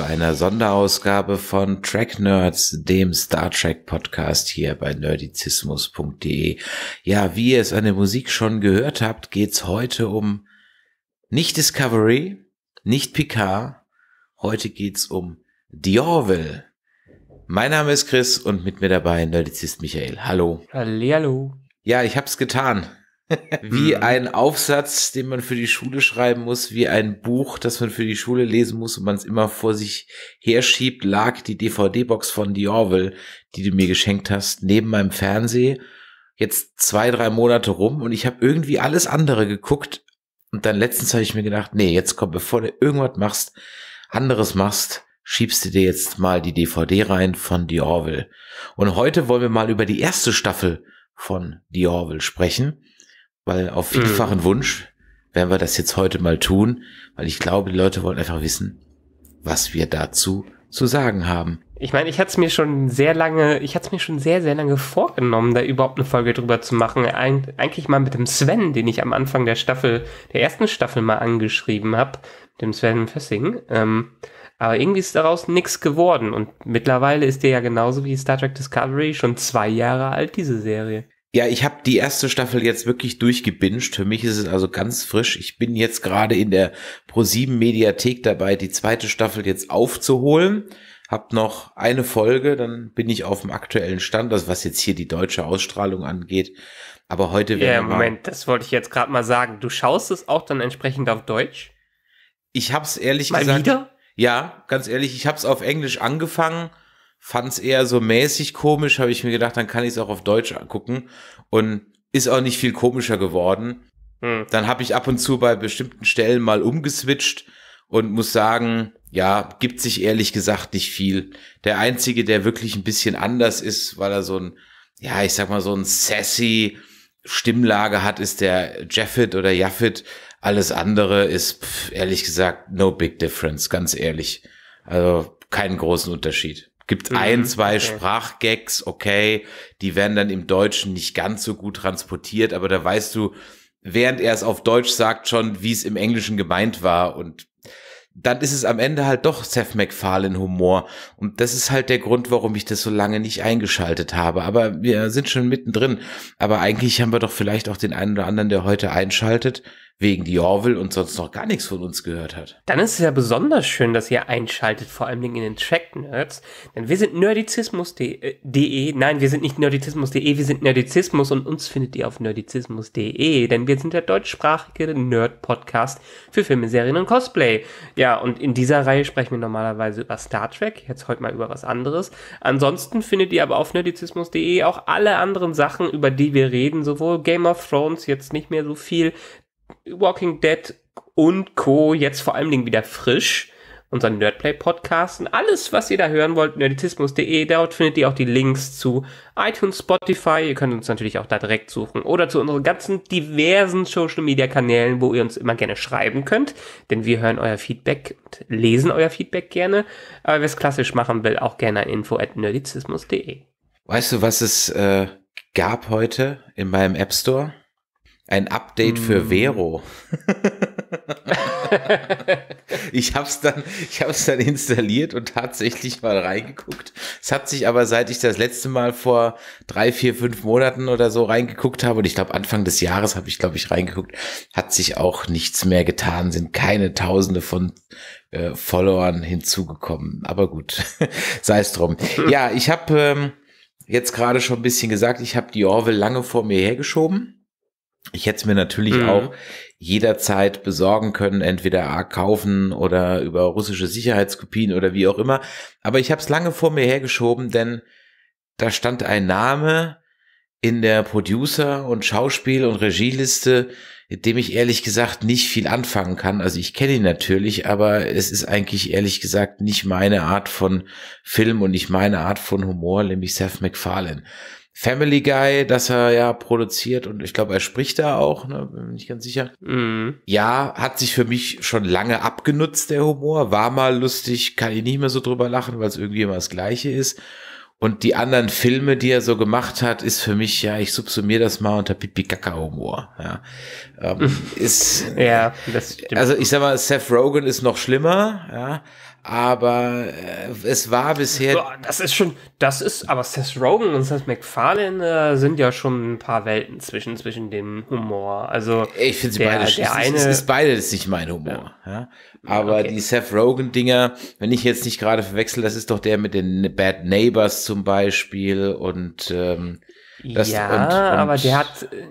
zu einer Sonderausgabe von Track Nerds, dem Star Trek Podcast hier bei nerdizismus.de. Ja, wie ihr es an der Musik schon gehört habt, geht es heute um nicht Discovery, nicht Picard. Heute geht es um The Orville. Mein Name ist Chris und mit mir dabei Nerdizist Michael. Hallo. Hallihallo. Ja, ich hab's getan wie mhm. ein Aufsatz, den man für die Schule schreiben muss, wie ein Buch, das man für die Schule lesen muss und man es immer vor sich herschiebt, lag die DVD-Box von The Orwell, die du mir geschenkt hast, neben meinem Fernseher jetzt zwei, drei Monate rum und ich habe irgendwie alles andere geguckt und dann letztens habe ich mir gedacht, nee, jetzt komm, bevor du irgendwas machst, anderes machst, schiebst du dir jetzt mal die DVD rein von The Orwell. Und heute wollen wir mal über die erste Staffel von The Orwell sprechen weil auf mhm. vielfachen Wunsch werden wir das jetzt heute mal tun, weil ich glaube, die Leute wollen einfach wissen, was wir dazu zu sagen haben. Ich meine, ich hatte es mir schon sehr lange, ich hatte es mir schon sehr, sehr lange vorgenommen, da überhaupt eine Folge drüber zu machen. Eig eigentlich mal mit dem Sven, den ich am Anfang der Staffel, der ersten Staffel mal angeschrieben habe, dem Sven Fessing. Ähm, aber irgendwie ist daraus nichts geworden. Und mittlerweile ist der ja genauso wie Star Trek Discovery schon zwei Jahre alt, diese Serie. Ja, ich habe die erste Staffel jetzt wirklich durchgebinged. Für mich ist es also ganz frisch. Ich bin jetzt gerade in der ProSieben Mediathek dabei, die zweite Staffel jetzt aufzuholen. Hab noch eine Folge, dann bin ich auf dem aktuellen Stand, also was jetzt hier die deutsche Ausstrahlung angeht. Aber heute wäre. Ja, Moment, das wollte ich jetzt gerade mal sagen. Du schaust es auch dann entsprechend auf Deutsch? Ich hab's ehrlich mal gesagt. Wieder? Ja, ganz ehrlich, ich hab's auf Englisch angefangen fand es eher so mäßig komisch, habe ich mir gedacht, dann kann ich es auch auf Deutsch angucken und ist auch nicht viel komischer geworden. Hm. Dann habe ich ab und zu bei bestimmten Stellen mal umgeswitcht und muss sagen, ja, gibt sich ehrlich gesagt nicht viel. Der einzige, der wirklich ein bisschen anders ist, weil er so ein, ja, ich sag mal so ein sassy Stimmlage hat, ist der Jaffet oder Jaffet. Alles andere ist pff, ehrlich gesagt no big difference, ganz ehrlich. Also keinen großen Unterschied. Gibt mhm, ein, zwei okay. Sprachgags, okay, die werden dann im Deutschen nicht ganz so gut transportiert, aber da weißt du, während er es auf Deutsch sagt, schon, wie es im Englischen gemeint war und dann ist es am Ende halt doch Seth MacFarlane Humor. Und das ist halt der Grund, warum ich das so lange nicht eingeschaltet habe. Aber wir sind schon mittendrin. Aber eigentlich haben wir doch vielleicht auch den einen oder anderen, der heute einschaltet, wegen die Orville und sonst noch gar nichts von uns gehört hat. Dann ist es ja besonders schön, dass ihr einschaltet, vor allem in den Track-Nerds. Denn wir sind nerdizismus.de. Äh, nein, wir sind nicht nerdizismus.de, wir sind Nerdizismus und uns findet ihr auf nerdizismus.de. Denn wir sind der deutschsprachige Nerd-Podcast für Filme, Serien und Cosplay. Ja, und in dieser Reihe sprechen wir normalerweise über Star Trek, jetzt heute mal über was anderes. Ansonsten findet ihr aber auf nerdizismus.de auch alle anderen Sachen, über die wir reden, sowohl Game of Thrones, jetzt nicht mehr so viel, Walking Dead und Co. jetzt vor allen Dingen wieder frisch. Unseren Nerdplay-Podcast und alles, was ihr da hören wollt, nerditismus.de. Dort findet ihr auch die Links zu iTunes, Spotify. Ihr könnt uns natürlich auch da direkt suchen oder zu unseren ganzen diversen Social-Media-Kanälen, wo ihr uns immer gerne schreiben könnt. Denn wir hören euer Feedback und lesen euer Feedback gerne. Aber wer es klassisch machen will, auch gerne info at nerdizismus.de. Weißt du, was es äh, gab heute in meinem App Store? Ein Update mm. für Vero. ich habe es dann, ich hab's dann installiert und tatsächlich mal reingeguckt. Es hat sich aber, seit ich das letzte Mal vor drei, vier, fünf Monaten oder so reingeguckt habe, und ich glaube Anfang des Jahres habe ich, glaube ich, reingeguckt, hat sich auch nichts mehr getan, sind keine Tausende von äh, Followern hinzugekommen. Aber gut, sei es drum. Ja, ich habe ähm, jetzt gerade schon ein bisschen gesagt, ich habe die Orwell lange vor mir hergeschoben ich hätte es mir natürlich mhm. auch jederzeit besorgen können, entweder kaufen oder über russische Sicherheitskopien oder wie auch immer. Aber ich habe es lange vor mir hergeschoben, denn da stand ein Name in der Producer- und Schauspiel- und Regieliste, mit dem ich ehrlich gesagt nicht viel anfangen kann. Also ich kenne ihn natürlich, aber es ist eigentlich ehrlich gesagt nicht meine Art von Film und nicht meine Art von Humor, nämlich Seth MacFarlane. Family Guy, das er ja produziert und ich glaube, er spricht da auch, ne? bin ich ganz sicher. Mm. Ja, hat sich für mich schon lange abgenutzt, der Humor. War mal lustig, kann ich nicht mehr so drüber lachen, weil es irgendwie immer das Gleiche ist. Und die anderen Filme, die er so gemacht hat, ist für mich, ja, ich subsumiere das mal unter Pipi-Kaka-Humor. Ja, ähm, ist, ja das stimmt. also ich sag mal, Seth Rogen ist noch schlimmer, ja, aber äh, es war bisher. das ist schon, das ist, aber Seth Rogen und Seth MacFarlane äh, sind ja schon ein paar Welten zwischen, zwischen dem Humor. Also, ich finde sie beide der eine, es ist beides nicht mein Humor. Ja. ja. Aber okay. die Seth Rogen-Dinger, wenn ich jetzt nicht gerade verwechsel, das ist doch der mit den Bad Neighbors zum Beispiel und ähm, das, ja, und, und aber der hat äh,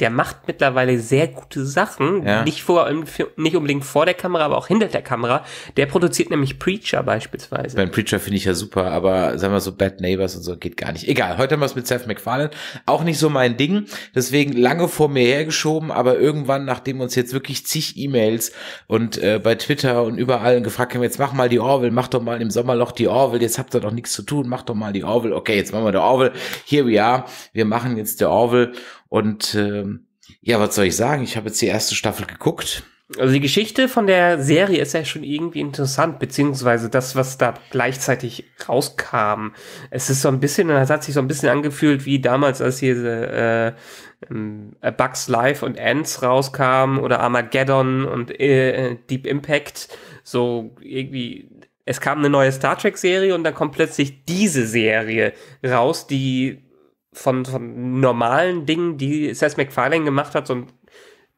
der macht mittlerweile sehr gute Sachen. Ja. Nicht, vor, nicht unbedingt vor der Kamera, aber auch hinter der Kamera. Der produziert nämlich Preacher beispielsweise. Beim Preacher finde ich ja super, aber sagen wir so Bad Neighbors und so geht gar nicht. Egal, heute haben wir es mit Seth MacFarlane. Auch nicht so mein Ding. Deswegen lange vor mir hergeschoben, aber irgendwann, nachdem uns jetzt wirklich zig E-Mails und äh, bei Twitter und überall gefragt haben, jetzt mach mal die Orwell, mach doch mal im Sommerloch die Orwell, jetzt habt ihr doch nichts zu tun, mach doch mal die Orwell. Okay, jetzt machen wir die Orwell. Here we are. Wir machen jetzt die Orwell und ähm, ja, was soll ich sagen? Ich habe jetzt die erste Staffel geguckt. Also die Geschichte von der Serie ist ja schon irgendwie interessant, beziehungsweise das, was da gleichzeitig rauskam. Es ist so ein bisschen, es hat sich so ein bisschen angefühlt wie damals, als hier äh, äh, Bugs Life und Ants rauskamen oder Armageddon und äh, Deep Impact. So irgendwie, es kam eine neue Star Trek-Serie und dann kommt plötzlich diese Serie raus, die von, von normalen Dingen, die Seth MacFarlane gemacht hat, so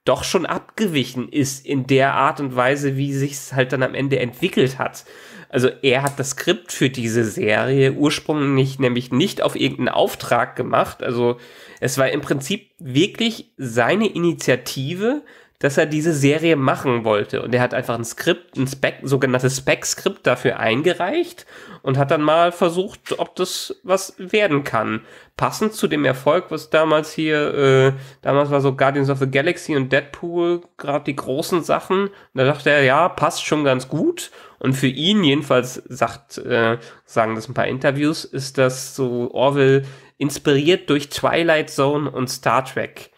doch schon abgewichen ist in der Art und Weise, wie sich es halt dann am Ende entwickelt hat. Also er hat das Skript für diese Serie ursprünglich nämlich nicht auf irgendeinen Auftrag gemacht. Also es war im Prinzip wirklich seine Initiative, dass er diese Serie machen wollte. Und er hat einfach ein Skript, ein Spec, sogenanntes Spec-Skript dafür eingereicht und hat dann mal versucht, ob das was werden kann. Passend zu dem Erfolg, was damals hier, äh, damals war so Guardians of the Galaxy und Deadpool gerade die großen Sachen. Und da dachte er, ja, passt schon ganz gut. Und für ihn jedenfalls sagt, äh, sagen das ein paar Interviews, ist das so Orwell inspiriert durch Twilight Zone und Star Trek.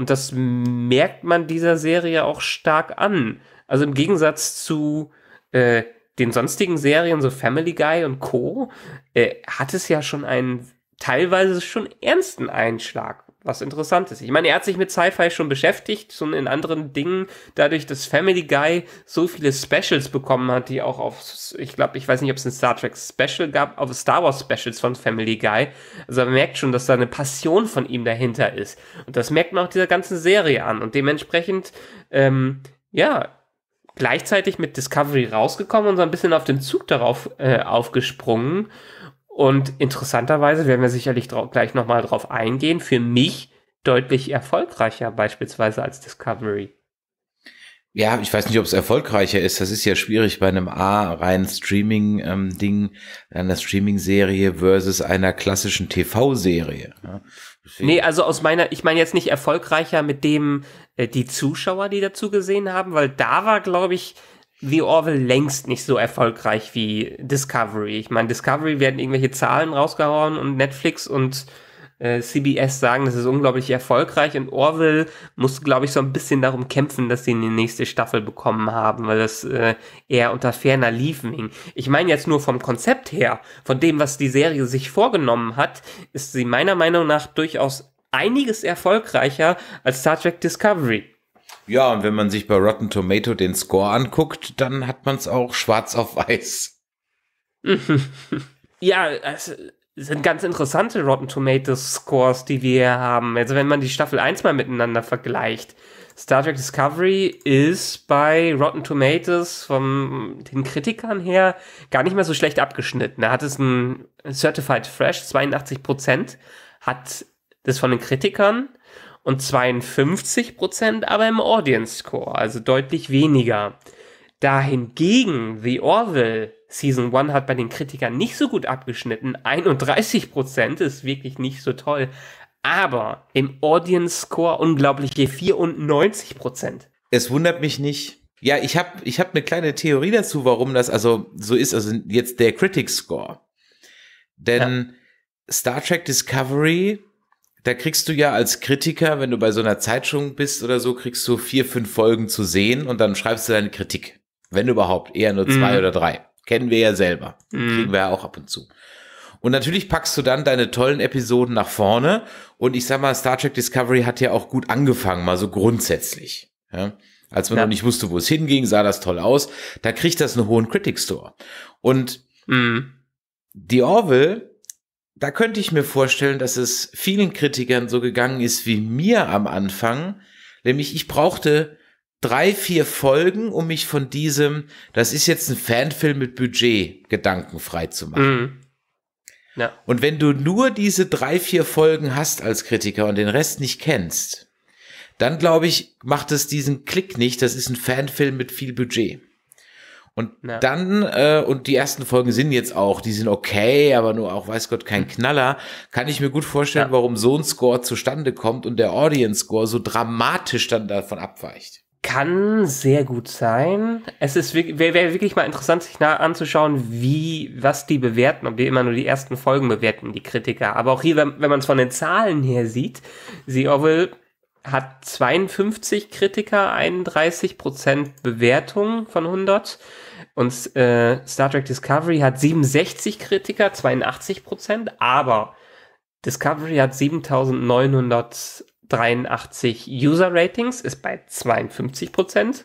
Und das merkt man dieser Serie auch stark an. Also im Gegensatz zu äh, den sonstigen Serien, so Family Guy und Co., äh, hat es ja schon einen teilweise schon ernsten Einschlag was Interessantes. Ich meine, er hat sich mit Sci-Fi schon beschäftigt, schon in anderen Dingen, dadurch, dass Family Guy so viele Specials bekommen hat, die auch auf, ich glaube, ich weiß nicht, ob es ein Star Trek Special gab, auf Star Wars Specials von Family Guy. Also man merkt schon, dass da eine Passion von ihm dahinter ist. Und das merkt man auch dieser ganzen Serie an. Und dementsprechend, ähm, ja, gleichzeitig mit Discovery rausgekommen und so ein bisschen auf den Zug darauf äh, aufgesprungen. Und interessanterweise werden wir sicherlich gleich nochmal drauf eingehen. Für mich deutlich erfolgreicher beispielsweise als Discovery. Ja, ich weiß nicht, ob es erfolgreicher ist. Das ist ja schwierig bei einem A rein Streaming-Ding, ähm, einer Streaming-Serie versus einer klassischen TV-Serie. Ja, ne? nee, also aus meiner, ich meine jetzt nicht erfolgreicher mit dem äh, die Zuschauer, die dazu gesehen haben, weil da war, glaube ich, The Orville längst nicht so erfolgreich wie Discovery. Ich meine, Discovery werden irgendwelche Zahlen rausgehauen und Netflix und äh, CBS sagen, das ist unglaublich erfolgreich und Orville muss, glaube ich, so ein bisschen darum kämpfen, dass sie eine nächste Staffel bekommen haben, weil das äh, eher unter ferner Liefen hing. Ich meine jetzt nur vom Konzept her, von dem, was die Serie sich vorgenommen hat, ist sie meiner Meinung nach durchaus einiges erfolgreicher als Star Trek Discovery. Ja, und wenn man sich bei Rotten Tomato den Score anguckt, dann hat man es auch schwarz auf weiß. ja, es sind ganz interessante Rotten Tomatoes Scores, die wir hier haben. Also wenn man die Staffel 1 mal miteinander vergleicht. Star Trek Discovery ist bei Rotten Tomatoes von den Kritikern her gar nicht mehr so schlecht abgeschnitten. Da hat es ein Certified Fresh 82 Prozent, hat das von den Kritikern und 52% Prozent aber im Audience Score, also deutlich weniger. Da hingegen The Orville Season 1 hat bei den Kritikern nicht so gut abgeschnitten, 31% Prozent ist wirklich nicht so toll, aber im Audience Score unglaubliche 94%. Prozent. Es wundert mich nicht. Ja, ich habe ich hab eine kleine Theorie dazu, warum das also so ist, also jetzt der Critics Score. Denn ja. Star Trek Discovery da kriegst du ja als Kritiker, wenn du bei so einer Zeitung bist oder so, kriegst du vier, fünf Folgen zu sehen und dann schreibst du deine Kritik. Wenn überhaupt, eher nur zwei mm. oder drei. Kennen wir ja selber. Mm. Kriegen wir ja auch ab und zu. Und natürlich packst du dann deine tollen Episoden nach vorne. Und ich sag mal, Star Trek Discovery hat ja auch gut angefangen, mal so grundsätzlich. Ja? Als man ja. noch nicht wusste, wo es hinging, sah das toll aus. Da kriegt das einen hohen Critic Store. Und mm. die Orville da könnte ich mir vorstellen, dass es vielen Kritikern so gegangen ist wie mir am Anfang. Nämlich ich brauchte drei, vier Folgen, um mich von diesem, das ist jetzt ein Fanfilm mit Budget, Gedanken frei zu machen. Mhm. Ja. Und wenn du nur diese drei, vier Folgen hast als Kritiker und den Rest nicht kennst, dann glaube ich, macht es diesen Klick nicht, das ist ein Fanfilm mit viel Budget. Und ja. dann, äh, und die ersten Folgen sind jetzt auch, die sind okay, aber nur auch, weiß Gott, kein mhm. Knaller. Kann ich mir gut vorstellen, ja. warum so ein Score zustande kommt und der Audience Score so dramatisch dann davon abweicht. Kann sehr gut sein. Es ist wäre wär wirklich mal interessant, sich nah anzuschauen, wie, was die bewerten, ob die immer nur die ersten Folgen bewerten, die Kritiker. Aber auch hier, wenn, wenn man es von den Zahlen her sieht, The Orville hat 52 Kritiker, 31% Bewertung von 100. Und äh, Star Trek Discovery hat 67 Kritiker, 82%, aber Discovery hat 7983 User Ratings, ist bei 52%.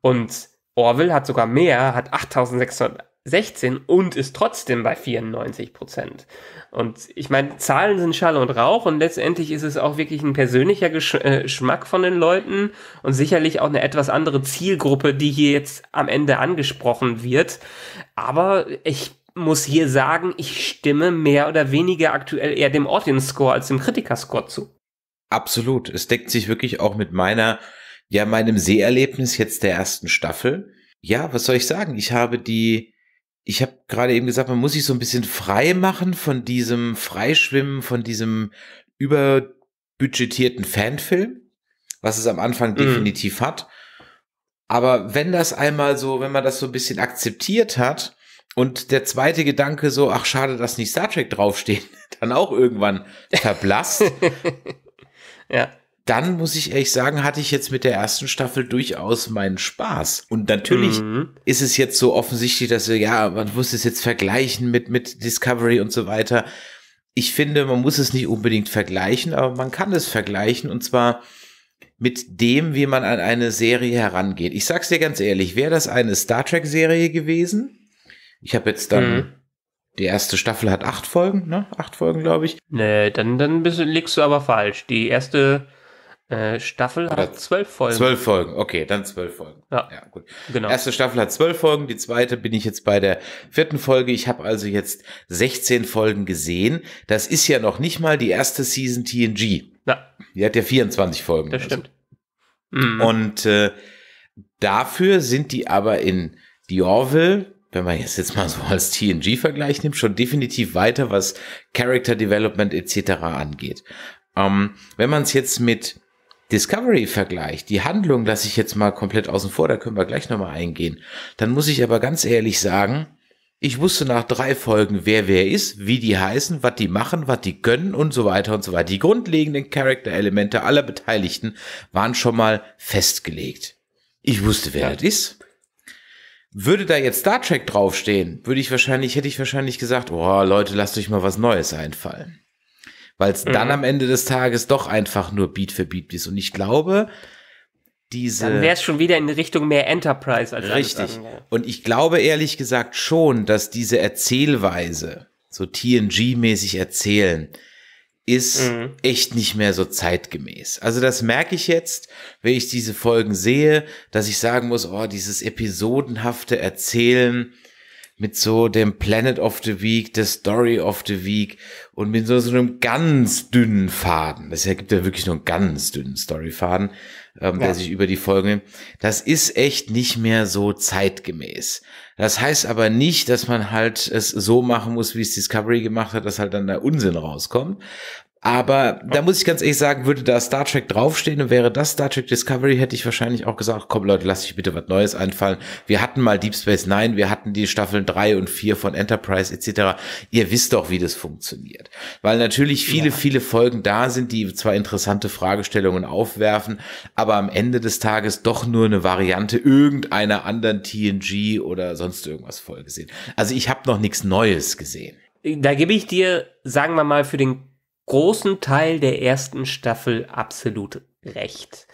Und Orville hat sogar mehr, hat 8616 und ist trotzdem bei 94%. Und ich meine, Zahlen sind Schall und Rauch und letztendlich ist es auch wirklich ein persönlicher Geschmack äh, von den Leuten und sicherlich auch eine etwas andere Zielgruppe, die hier jetzt am Ende angesprochen wird. Aber ich muss hier sagen, ich stimme mehr oder weniger aktuell eher dem Audience Score als dem Kritikerscore zu. Absolut. Es deckt sich wirklich auch mit meiner, ja, meinem Seherlebnis jetzt der ersten Staffel. Ja, was soll ich sagen? Ich habe die ich habe gerade eben gesagt, man muss sich so ein bisschen frei machen von diesem Freischwimmen, von diesem überbudgetierten Fanfilm, was es am Anfang mm. definitiv hat. Aber wenn das einmal so, wenn man das so ein bisschen akzeptiert hat und der zweite Gedanke so, ach schade, dass nicht Star Trek draufsteht, dann auch irgendwann verblasst. ja dann muss ich ehrlich sagen, hatte ich jetzt mit der ersten Staffel durchaus meinen Spaß. Und natürlich mhm. ist es jetzt so offensichtlich, dass wir, ja, man muss es jetzt vergleichen mit, mit Discovery und so weiter. Ich finde, man muss es nicht unbedingt vergleichen, aber man kann es vergleichen und zwar mit dem, wie man an eine Serie herangeht. Ich sag's dir ganz ehrlich, wäre das eine Star Trek Serie gewesen? Ich habe jetzt dann mhm. Die erste Staffel hat acht Folgen, ne? Acht Folgen, glaube ich. Nee, dann, dann bist, liegst du aber falsch. Die erste äh, Staffel Oder hat zwölf Folgen. Zwölf Folgen, okay, dann zwölf Folgen. Ja, ja gut. Genau. Erste Staffel hat zwölf Folgen, die zweite bin ich jetzt bei der vierten Folge. Ich habe also jetzt 16 Folgen gesehen. Das ist ja noch nicht mal die erste Season TNG. Ja. Die hat ja 24 Folgen. Das also. stimmt. Mhm. Und äh, dafür sind die aber in The Orville, wenn man jetzt jetzt mal so als TNG-Vergleich nimmt, schon definitiv weiter, was Character Development etc. angeht. Ähm, wenn man es jetzt mit Discovery vergleich die Handlung lasse ich jetzt mal komplett außen vor, da können wir gleich nochmal eingehen. Dann muss ich aber ganz ehrlich sagen, ich wusste nach drei Folgen, wer wer ist, wie die heißen, was die machen, was die können und so weiter und so weiter. Die grundlegenden Charakterelemente aller Beteiligten waren schon mal festgelegt. Ich wusste, wer ja. das ist. Würde da jetzt Star Trek draufstehen, würde ich wahrscheinlich, hätte ich wahrscheinlich gesagt, oh Leute, lasst euch mal was Neues einfallen weil es mhm. dann am Ende des Tages doch einfach nur Beat für Beat ist. Und ich glaube, diese. Dann wäre es schon wieder in Richtung mehr Enterprise als Richtig. Und ich glaube ehrlich gesagt schon, dass diese Erzählweise, so TNG-mäßig erzählen, ist mhm. echt nicht mehr so zeitgemäß. Also das merke ich jetzt, wenn ich diese Folgen sehe, dass ich sagen muss, oh, dieses episodenhafte Erzählen, mit so dem Planet of the Week, der Story of the Week und mit so, so einem ganz dünnen Faden. Das gibt ja wirklich nur einen ganz dünnen Storyfaden, ähm, ja. der sich über die Folgen nimmt. Das ist echt nicht mehr so zeitgemäß. Das heißt aber nicht, dass man halt es so machen muss, wie es Discovery gemacht hat, dass halt dann der Unsinn rauskommt, aber da oh. muss ich ganz ehrlich sagen, würde da Star Trek draufstehen und wäre das Star Trek Discovery, hätte ich wahrscheinlich auch gesagt, komm Leute, lass euch bitte was Neues einfallen. Wir hatten mal Deep Space Nine, wir hatten die Staffeln 3 und 4 von Enterprise etc. Ihr wisst doch, wie das funktioniert. Weil natürlich viele, ja. viele Folgen da sind, die zwar interessante Fragestellungen aufwerfen, aber am Ende des Tages doch nur eine Variante irgendeiner anderen TNG oder sonst irgendwas Folge sind. Also ich habe noch nichts Neues gesehen da gebe ich dir, sagen wir mal, für den großen Teil der ersten Staffel absolut recht.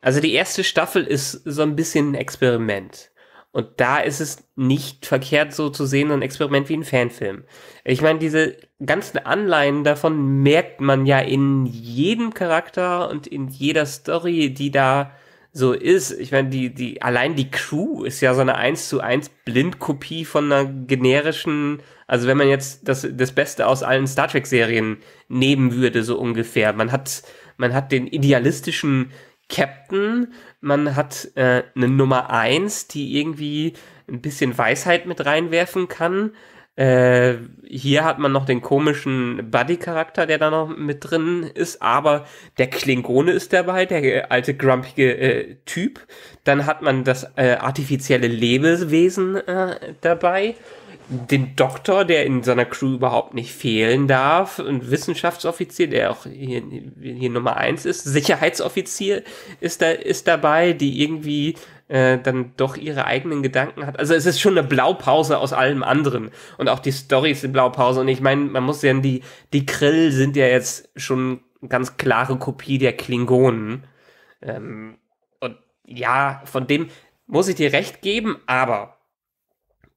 Also die erste Staffel ist so ein bisschen ein Experiment. Und da ist es nicht verkehrt so zu sehen, so ein Experiment wie ein Fanfilm. Ich meine, diese ganzen Anleihen davon merkt man ja in jedem Charakter und in jeder Story, die da so ist. Ich meine, die, die, allein die Crew ist ja so eine 1 zu 1 Blindkopie von einer generischen also wenn man jetzt das, das Beste aus allen Star Trek-Serien nehmen würde, so ungefähr. Man hat, man hat den idealistischen Captain, man hat äh, eine Nummer 1, die irgendwie ein bisschen Weisheit mit reinwerfen kann. Äh, hier hat man noch den komischen Buddy-Charakter, der da noch mit drin ist, aber der Klingone ist dabei, der alte grumpige äh, Typ. Dann hat man das äh, artifizielle Lebewesen äh, dabei den Doktor, der in seiner Crew überhaupt nicht fehlen darf, ein Wissenschaftsoffizier, der auch hier, hier Nummer eins ist, Sicherheitsoffizier ist da ist dabei, die irgendwie äh, dann doch ihre eigenen Gedanken hat. Also es ist schon eine Blaupause aus allem anderen und auch die Story ist eine Blaupause und ich meine, man muss ja die die Krill sind ja jetzt schon ganz klare Kopie der Klingonen ähm, und ja, von dem muss ich dir recht geben, aber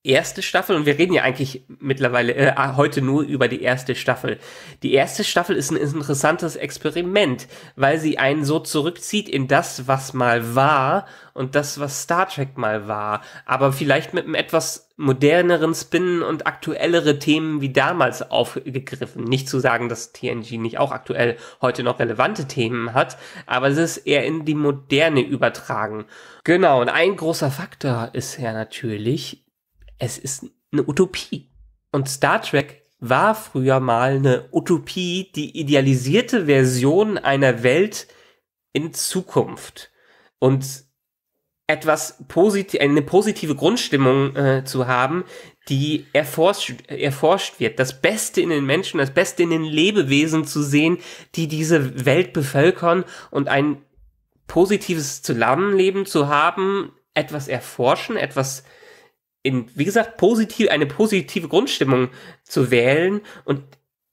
erste Staffel, und wir reden ja eigentlich mittlerweile äh, heute nur über die erste Staffel. Die erste Staffel ist ein interessantes Experiment, weil sie einen so zurückzieht in das, was mal war und das, was Star Trek mal war, aber vielleicht mit einem etwas moderneren Spin und aktuellere Themen wie damals aufgegriffen. Nicht zu sagen, dass TNG nicht auch aktuell heute noch relevante Themen hat, aber es ist eher in die Moderne übertragen. Genau, und ein großer Faktor ist ja natürlich, es ist eine Utopie. Und Star Trek war früher mal eine Utopie, die idealisierte Version einer Welt in Zukunft. Und etwas positiv, eine positive Grundstimmung äh, zu haben, die erforscht, erforscht wird. Das Beste in den Menschen, das Beste in den Lebewesen zu sehen, die diese Welt bevölkern und ein positives Zusammenleben zu haben, etwas erforschen, etwas in, wie gesagt, positiv, eine positive Grundstimmung zu wählen. Und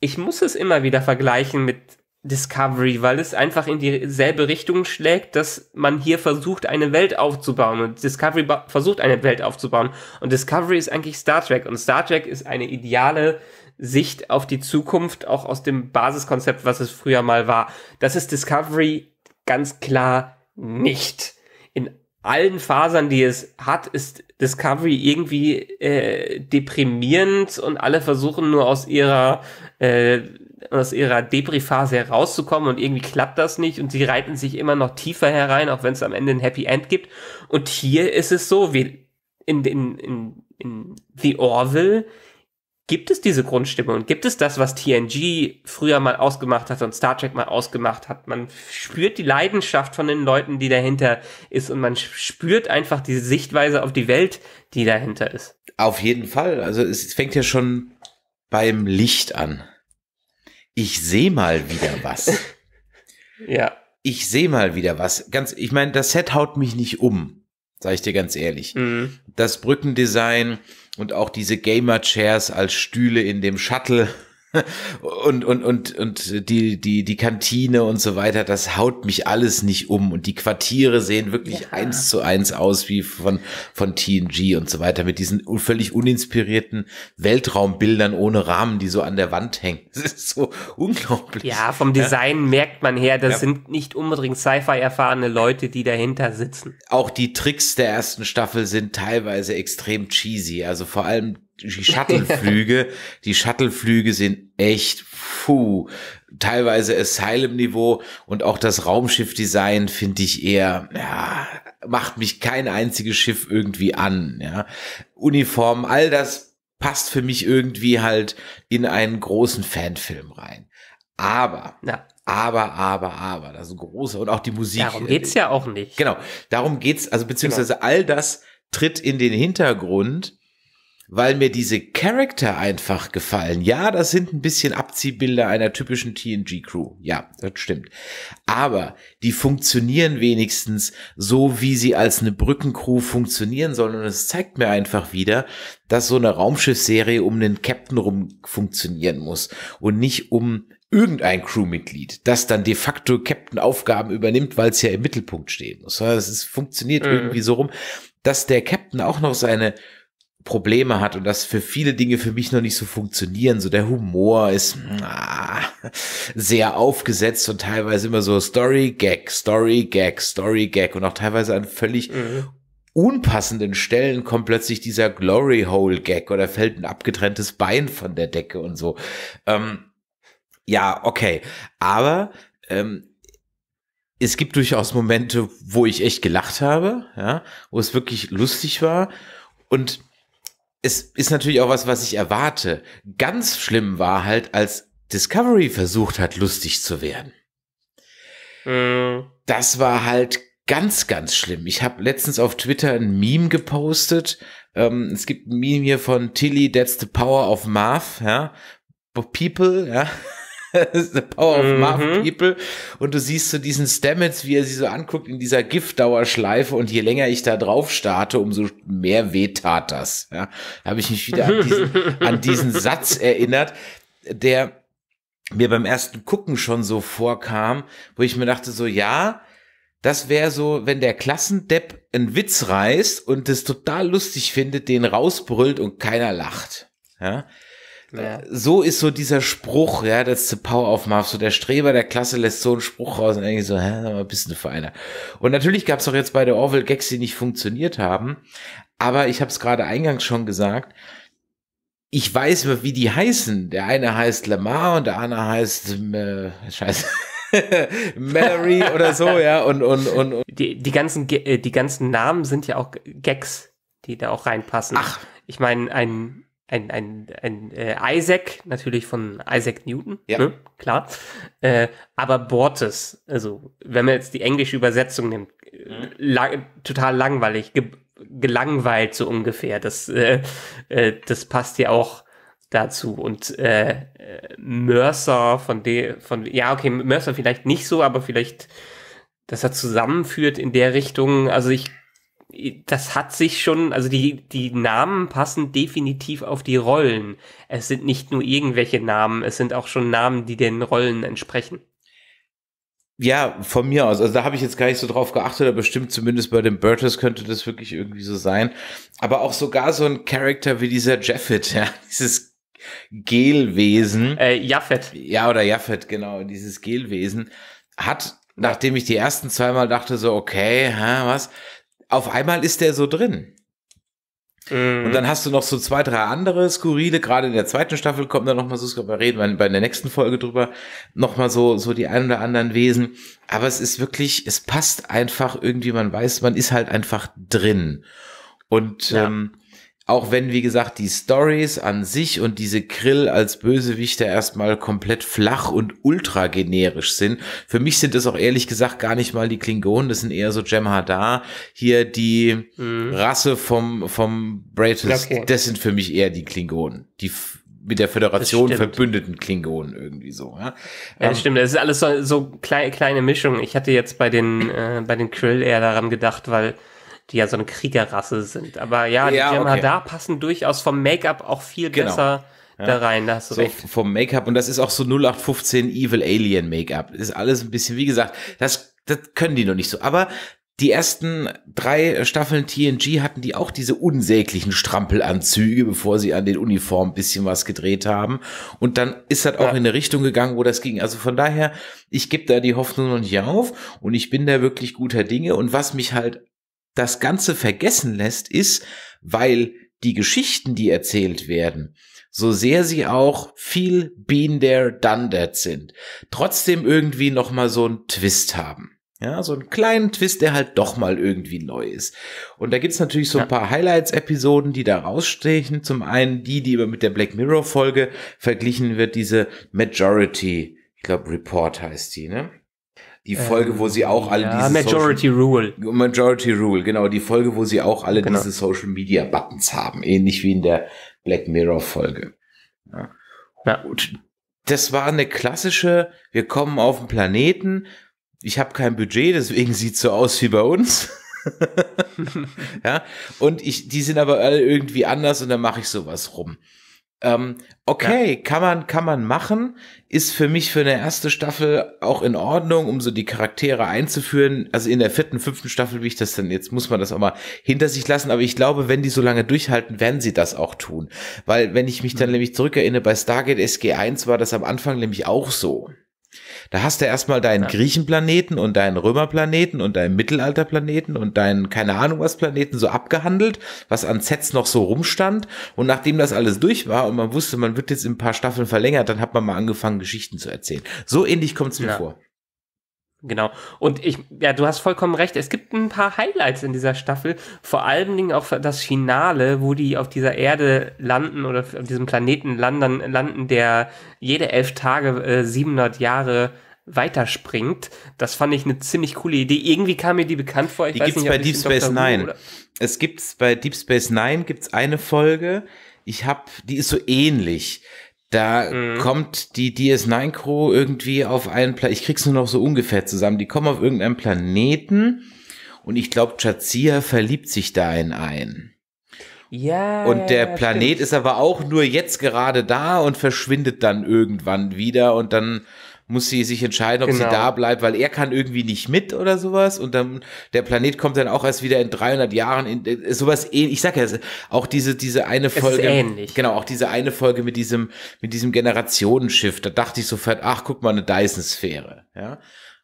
ich muss es immer wieder vergleichen mit Discovery, weil es einfach in dieselbe Richtung schlägt, dass man hier versucht, eine Welt aufzubauen. Und Discovery versucht, eine Welt aufzubauen. Und Discovery ist eigentlich Star Trek. Und Star Trek ist eine ideale Sicht auf die Zukunft, auch aus dem Basiskonzept, was es früher mal war. Das ist Discovery ganz klar nicht allen Fasern, die es hat, ist Discovery irgendwie äh, deprimierend und alle versuchen nur aus ihrer äh, aus ihrer Depri-Phase herauszukommen und irgendwie klappt das nicht und sie reiten sich immer noch tiefer herein, auch wenn es am Ende ein Happy End gibt. Und hier ist es so, wie in, in, in, in The Orville gibt es diese Grundstimmung und gibt es das, was TNG früher mal ausgemacht hat und Star Trek mal ausgemacht hat. Man spürt die Leidenschaft von den Leuten, die dahinter ist und man spürt einfach diese Sichtweise auf die Welt, die dahinter ist. Auf jeden Fall. Also es fängt ja schon beim Licht an. Ich sehe mal wieder was. ja. Ich sehe mal wieder was. Ganz, ich meine, das Set haut mich nicht um, sage ich dir ganz ehrlich. Mhm. Das Brückendesign, und auch diese Gamer Chairs als Stühle in dem Shuttle und, und, und, und die, die, die Kantine und so weiter, das haut mich alles nicht um. Und die Quartiere sehen wirklich ja. eins zu eins aus wie von, von TNG und so weiter mit diesen völlig uninspirierten Weltraumbildern ohne Rahmen, die so an der Wand hängen. Das ist so unglaublich. Ja, vom Design ja. merkt man her, das ja. sind nicht unbedingt Sci-Fi erfahrene Leute, die dahinter sitzen. Auch die Tricks der ersten Staffel sind teilweise extrem cheesy. Also vor allem die Shuttleflüge, die Shuttleflüge sind echt puh, teilweise Asylum Niveau und auch das Raumschiff Design finde ich eher ja, macht mich kein einziges Schiff irgendwie an, ja. Uniform, all das passt für mich irgendwie halt in einen großen Fanfilm rein. Aber ja. Aber, aber, aber, das ist ein großer, und auch die Musik. Darum geht's ja auch nicht. Genau, darum geht's, also beziehungsweise genau. all das tritt in den Hintergrund, weil mir diese Charakter einfach gefallen. Ja, das sind ein bisschen Abziehbilder einer typischen TNG-Crew. Ja, das stimmt. Aber die funktionieren wenigstens so, wie sie als eine Brückencrew funktionieren sollen. Und es zeigt mir einfach wieder, dass so eine Raumschiffserie um den Captain rum funktionieren muss und nicht um irgendein Crewmitglied, das dann de facto Captain Aufgaben übernimmt, weil es ja im Mittelpunkt stehen muss. Es funktioniert mhm. irgendwie so rum, dass der Captain auch noch seine Probleme hat und dass für viele Dinge für mich noch nicht so funktionieren. So der Humor ist ah, sehr aufgesetzt und teilweise immer so Story Gag, Story Gag, Story Gag und auch teilweise an völlig mhm. unpassenden Stellen kommt plötzlich dieser Glory Hole Gag oder fällt ein abgetrenntes Bein von der Decke und so. Ähm, ja, okay, aber ähm, es gibt durchaus Momente, wo ich echt gelacht habe, ja, wo es wirklich lustig war und es ist natürlich auch was, was ich erwarte. Ganz schlimm war halt, als Discovery versucht hat, lustig zu werden. Äh. Das war halt ganz, ganz schlimm. Ich habe letztens auf Twitter ein Meme gepostet. Ähm, es gibt ein Meme hier von Tilly, That's the Power of Marv, ja. People, ja. The Power of mhm. Marv People. Und du siehst so diesen Stamets, wie er sie so anguckt in dieser Giftdauerschleife. Und je länger ich da drauf starte, umso mehr weh tat das. Ja, habe ich mich wieder an diesen, an diesen Satz erinnert, der mir beim ersten Gucken schon so vorkam, wo ich mir dachte so, ja, das wäre so, wenn der Klassendepp einen Witz reißt und es total lustig findet, den rausbrüllt und keiner lacht. Ja? Ja. Äh, so ist so dieser Spruch, ja, das of Marv. So der Streber der Klasse lässt so einen Spruch raus und eigentlich so, hä, was bist du für einer? Und natürlich gab es auch jetzt bei der Orwell Gags, die nicht funktioniert haben. Aber ich habe es gerade eingangs schon gesagt. Ich weiß, wie die heißen. Der eine heißt Lamar und der andere heißt, äh, scheiße. Mary oder so, ja, und, und, und, und. Die, die ganzen, äh, die ganzen Namen sind ja auch Gags, die da auch reinpassen. Ach. Ich meine, ein ein, ein, ein äh, Isaac, natürlich von Isaac Newton, ja. ne? klar. Äh, aber Bortes, also wenn man jetzt die englische Übersetzung nimmt, mhm. lang, total langweilig, ge gelangweilt so ungefähr. Das, äh, äh, das passt ja auch dazu. Und äh, Mercer von der, von, ja, okay, Mercer vielleicht nicht so, aber vielleicht, dass er zusammenführt in der Richtung. Also ich das hat sich schon, also die, die Namen passen definitiv auf die Rollen. Es sind nicht nur irgendwelche Namen, es sind auch schon Namen, die den Rollen entsprechen. Ja, von mir aus. Also da habe ich jetzt gar nicht so drauf geachtet, aber bestimmt zumindest bei den Burtis könnte das wirklich irgendwie so sein. Aber auch sogar so ein Charakter wie dieser Jaffet, ja, dieses Gelwesen. Äh, Jaffet. Ja, oder Jaffet, genau, dieses Gelwesen hat, nachdem ich die ersten zweimal dachte so, okay, hä, was, auf einmal ist der so drin. Mhm. Und dann hast du noch so zwei, drei andere skurrile, gerade in der zweiten Staffel kommt da nochmal so, wir reden wir bei der nächsten Folge drüber, nochmal so, so die ein oder anderen Wesen. Aber es ist wirklich, es passt einfach irgendwie, man weiß, man ist halt einfach drin. Und ja. ähm, auch wenn, wie gesagt, die Stories an sich und diese Krill als Bösewichter erstmal komplett flach und ultra generisch sind. Für mich sind es auch ehrlich gesagt gar nicht mal die Klingonen, das sind eher so Jem'Hadar. Hier die mhm. Rasse vom, vom Bratis, okay. das sind für mich eher die Klingonen. Die mit der Föderation verbündeten Klingonen irgendwie so. Ja, ja ähm, stimmt. Das ist alles so, so kleine, kleine Mischung. Ich hatte jetzt bei den, äh, bei den Krill eher daran gedacht, weil die ja so eine Kriegerrasse sind. Aber ja, die ja, Jem'Hadar okay. passen durchaus vom Make-up auch viel genau. besser ja. da rein, da hast du so recht. Vom Make-up und das ist auch so 0815 Evil Alien Make-up. Ist alles ein bisschen, wie gesagt, das, das können die noch nicht so. Aber die ersten drei Staffeln TNG hatten die auch diese unsäglichen Strampelanzüge, bevor sie an den Uniformen bisschen was gedreht haben. Und dann ist das auch in eine Richtung gegangen, wo das ging. Also von daher, ich gebe da die Hoffnung noch nicht auf und ich bin da wirklich guter Dinge. Und was mich halt das Ganze vergessen lässt, ist, weil die Geschichten, die erzählt werden, so sehr sie auch viel been there, done that sind, trotzdem irgendwie nochmal so einen Twist haben. Ja, so einen kleinen Twist, der halt doch mal irgendwie neu ist. Und da gibt's natürlich so ein paar Highlights-Episoden, die da rausstechen. Zum einen die, die immer mit der Black Mirror-Folge verglichen wird, diese Majority, ich glaube Report heißt die, ne? Die Folge, wo sie auch alle ähm, ja, diese Majority Social, Rule. Majority Rule, genau. Die Folge, wo sie auch alle genau. diese Social Media Buttons haben. Ähnlich wie in der Black Mirror Folge. Ja. ja. das war eine klassische, wir kommen auf den Planeten. Ich habe kein Budget, deswegen sieht's so aus wie bei uns. ja, und ich, die sind aber alle irgendwie anders und dann mache ich sowas rum. Ähm, okay, ja. kann man, kann man machen. Ist für mich für eine erste Staffel auch in Ordnung, um so die Charaktere einzuführen. Also in der vierten, fünften Staffel, wie ich das denn, jetzt muss man das auch mal hinter sich lassen. Aber ich glaube, wenn die so lange durchhalten, werden sie das auch tun. Weil, wenn ich mich dann mhm. nämlich zurückerinnere, bei Stargate SG1 war das am Anfang nämlich auch so. Da hast du erstmal deinen ja. Griechenplaneten und deinen Römerplaneten und deinen Mittelalterplaneten und deinen keine Ahnung was Planeten so abgehandelt, was an Sets noch so rumstand. Und nachdem das alles durch war und man wusste, man wird jetzt in ein paar Staffeln verlängert, dann hat man mal angefangen, Geschichten zu erzählen. So ähnlich kommt es mir ja. vor. Genau. Und ich, ja, du hast vollkommen recht. Es gibt ein paar Highlights in dieser Staffel. Vor allen Dingen auch das Finale, wo die auf dieser Erde landen oder auf diesem Planeten landen, landen der jede elf Tage äh, 700 Jahre weiterspringt. Das fand ich eine ziemlich coole Idee. Irgendwie kam mir die bekannt vor. Ich die weiß gibt's bei Deep Space Nine. Es gibt's bei Deep Space Nine gibt's eine Folge. Ich habe, die ist so ähnlich. Da mhm. kommt die DS9-Crew irgendwie auf einen Plan ich krieg's nur noch so ungefähr zusammen, die kommen auf irgendeinen Planeten und ich glaube, Chazia verliebt sich da in einen. Ja. Und der ja, Planet stimmt. ist aber auch nur jetzt gerade da und verschwindet dann irgendwann wieder und dann muss sie sich entscheiden, ob genau. sie da bleibt, weil er kann irgendwie nicht mit oder sowas und dann der Planet kommt dann auch erst wieder in 300 Jahren in äh, sowas ähnlich. Ich sag ja, auch diese diese eine Folge, ist ähnlich. genau, auch diese eine Folge mit diesem mit diesem Generationenschiff. Da dachte ich sofort, ach guck mal, eine Dyson Sphäre, ja.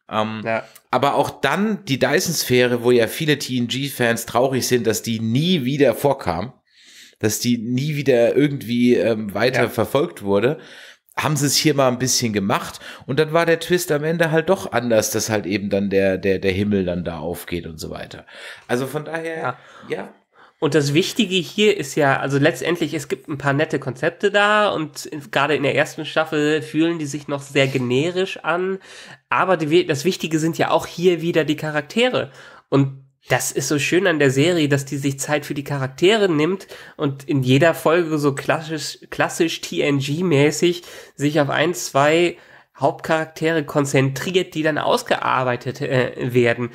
Ähm, ja. Aber auch dann die Dyson-Sphäre, wo ja viele TNG-Fans traurig sind, dass die nie wieder vorkam, dass die nie wieder irgendwie ähm, weiter ja. verfolgt wurde, haben sie es hier mal ein bisschen gemacht und dann war der Twist am Ende halt doch anders, dass halt eben dann der, der, der Himmel dann da aufgeht und so weiter. Also von daher, ja. ja. Und das Wichtige hier ist ja, also letztendlich, es gibt ein paar nette Konzepte da und gerade in der ersten Staffel fühlen die sich noch sehr generisch an, aber die, das Wichtige sind ja auch hier wieder die Charaktere. Und das ist so schön an der Serie, dass die sich Zeit für die Charaktere nimmt und in jeder Folge so klassisch, klassisch TNG-mäßig sich auf ein, zwei Hauptcharaktere konzentriert, die dann ausgearbeitet äh, werden.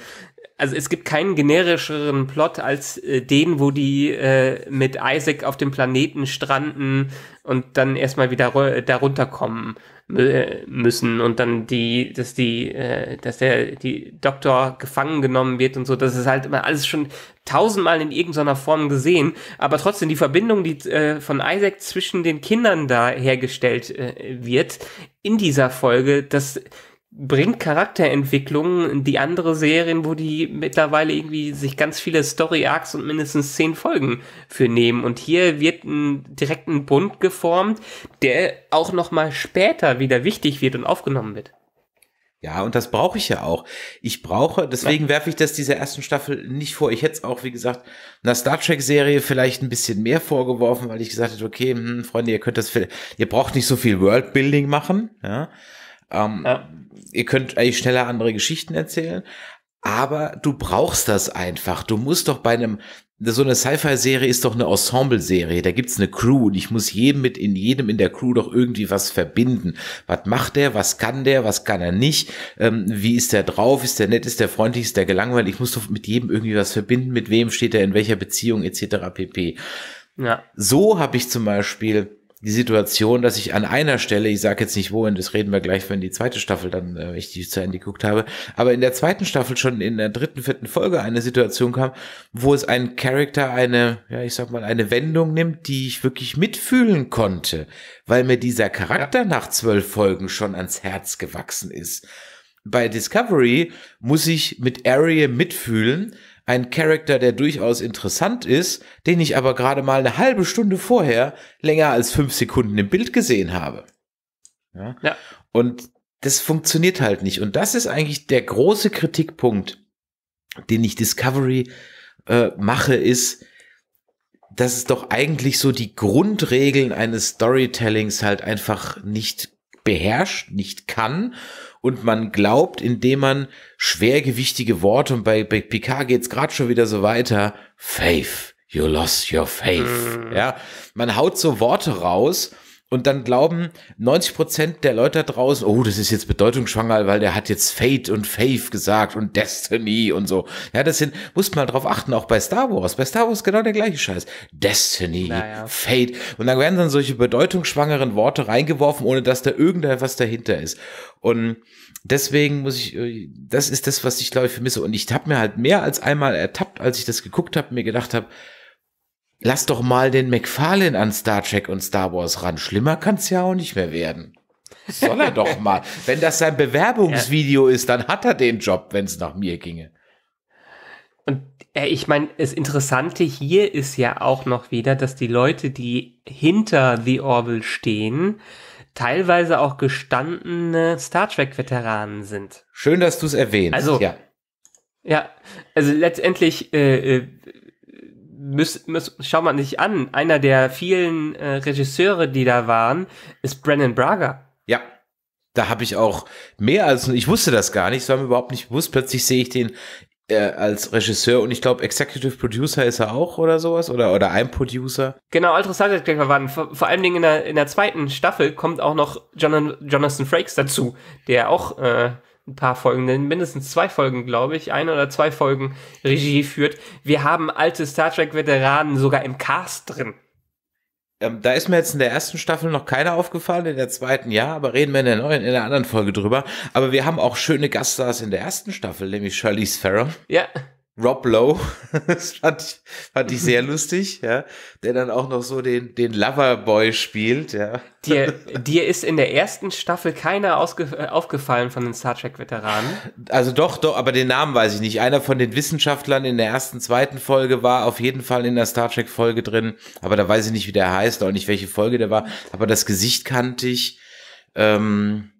Also es gibt keinen generischeren Plot als äh, den, wo die äh, mit Isaac auf dem Planeten stranden und dann erstmal wieder äh, darunter kommen. Äh, müssen und dann die, dass die, äh, dass der die Doktor gefangen genommen wird und so, das ist halt immer alles schon tausendmal in irgendeiner Form gesehen, aber trotzdem die Verbindung, die äh, von Isaac zwischen den Kindern da hergestellt äh, wird in dieser Folge, das bringt Charakterentwicklungen in die andere Serien, wo die mittlerweile irgendwie sich ganz viele Story Arcs und mindestens zehn Folgen für nehmen. Und hier wird ein, direkt ein Bund geformt, der auch nochmal später wieder wichtig wird und aufgenommen wird. Ja, und das brauche ich ja auch. Ich brauche, deswegen werfe ich das dieser ersten Staffel nicht vor. Ich hätte es auch, wie gesagt, einer Star Trek-Serie vielleicht ein bisschen mehr vorgeworfen, weil ich gesagt hätte, okay, hm, Freunde, ihr könnt das, ihr braucht nicht so viel Worldbuilding machen, ja. Ähm, ja. Ihr könnt eigentlich schneller andere Geschichten erzählen, aber du brauchst das einfach. Du musst doch bei einem, so eine Sci-Fi-Serie ist doch eine Ensemble-Serie. Da gibt's eine Crew und ich muss jedem mit in jedem in der Crew doch irgendwie was verbinden. Was macht der? Was kann der? Was kann er nicht? Ähm, wie ist der drauf? Ist der nett? Ist der freundlich? Ist der gelangweilt? Ich muss doch mit jedem irgendwie was verbinden. Mit wem steht er in welcher Beziehung etc. pp. Ja. So habe ich zum Beispiel die Situation, dass ich an einer Stelle, ich sage jetzt nicht wohin, das reden wir gleich, wenn die zweite Staffel dann, äh, ich die zu Ende geguckt habe, aber in der zweiten Staffel schon in der dritten, vierten Folge eine Situation kam, wo es ein Charakter eine, ja, ich sag mal, eine Wendung nimmt, die ich wirklich mitfühlen konnte, weil mir dieser Charakter ja. nach zwölf Folgen schon ans Herz gewachsen ist. Bei Discovery muss ich mit Aria mitfühlen, ein Charakter, der durchaus interessant ist, den ich aber gerade mal eine halbe Stunde vorher länger als fünf Sekunden im Bild gesehen habe. Ja. ja. Und das funktioniert halt nicht. Und das ist eigentlich der große Kritikpunkt, den ich Discovery äh, mache, ist, dass es doch eigentlich so die Grundregeln eines Storytellings halt einfach nicht beherrscht, nicht kann und man glaubt, indem man schwergewichtige Worte, und bei, bei Picard geht es gerade schon wieder so weiter, Faith, you lost your faith. Mhm. Ja, man haut so Worte raus, und dann glauben 90 Prozent der Leute da draußen, oh, das ist jetzt bedeutungsschwanger, weil der hat jetzt Fate und Faith gesagt und Destiny und so. Ja, das sind, muss man drauf achten, auch bei Star Wars. Bei Star Wars genau der gleiche Scheiß. Destiny, naja. Fate. Und dann werden dann solche bedeutungsschwangeren Worte reingeworfen, ohne dass da irgendetwas dahinter ist. Und deswegen muss ich, äh, das ist das, was ich glaube ich vermisse. Und ich habe mir halt mehr als einmal ertappt, als ich das geguckt habe, mir gedacht habe, lass doch mal den McFarlane an Star Trek und Star Wars ran. Schlimmer kann es ja auch nicht mehr werden. Soll er doch mal. Wenn das sein Bewerbungsvideo ja. ist, dann hat er den Job, wenn es nach mir ginge. Und äh, ich meine, das Interessante hier ist ja auch noch wieder, dass die Leute, die hinter The Orville stehen, teilweise auch gestandene Star Trek-Veteranen sind. Schön, dass du es erwähnst. Also, ja. Ja, also letztendlich äh, äh müß, müß, schau mal nicht an, einer der vielen äh, Regisseure, die da waren, ist Brennan Braga. Ja, da habe ich auch mehr als, ich wusste das gar nicht, es war mir überhaupt nicht bewusst, plötzlich sehe ich den äh, als Regisseur und ich glaube Executive Producer ist er auch oder sowas oder oder ein Producer. Genau, Ultra Sunset Cracker waren vor, vor allen Dingen in der, in der zweiten Staffel kommt auch noch John, Jonathan Frakes dazu, der auch äh, ein paar Folgen, denn mindestens zwei Folgen, glaube ich, ein oder zwei Folgen Regie führt. Wir haben alte Star Trek-Veteranen sogar im Cast drin. Ähm, da ist mir jetzt in der ersten Staffel noch keiner aufgefallen, in der zweiten ja, aber reden wir in der neuen, in der anderen Folge drüber. Aber wir haben auch schöne Gaststars in der ersten Staffel, nämlich Charlize Theron. Ja. Rob Lowe, das fand ich, fand ich sehr lustig, ja, der dann auch noch so den, den Loverboy spielt, ja. Dir, dir ist in der ersten Staffel keiner äh, aufgefallen von den Star Trek-Veteranen? Also doch, doch, aber den Namen weiß ich nicht. Einer von den Wissenschaftlern in der ersten, zweiten Folge war auf jeden Fall in der Star Trek-Folge drin, aber da weiß ich nicht, wie der heißt, auch nicht, welche Folge der war, aber das Gesicht kannte ich. Ähm,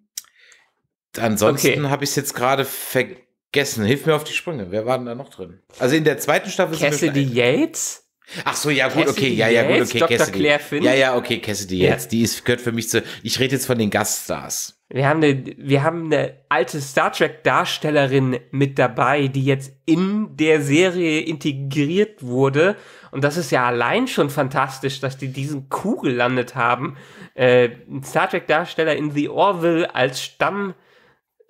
ansonsten okay. habe ich es jetzt gerade vergessen Gessen, Hilf mir auf die Sprünge. Wer war denn da noch drin? Also in der zweiten Staffel ist Cassidy Yates? Ach so, ja gut, Cassidy okay, ja, ja, gut, okay, Dr. Cassidy. Claire Finn. Ja, ja, okay, Cassidy Yates. Ja. Die ist, gehört für mich zu. Ich rede jetzt von den Gaststars. Wir haben eine, wir haben eine alte Star Trek Darstellerin mit dabei, die jetzt in der Serie integriert wurde. Und das ist ja allein schon fantastisch, dass die diesen Kuh gelandet haben. Äh, Star Trek Darsteller in The Orville als Stamm